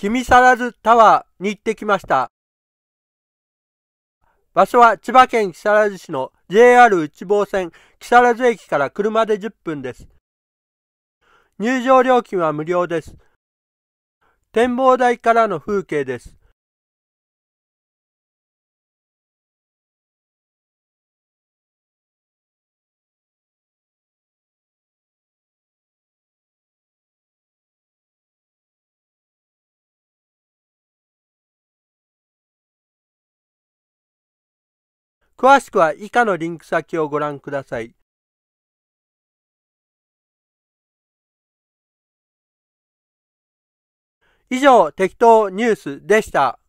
君更津タワーに行ってきました。場所は千葉県木更津市の JR 内房線木更津駅から車で10分です。入場料金は無料です。展望台からの風景です。詳しくは以下のリンク先をご覧ください。以上、適当ニュースでした。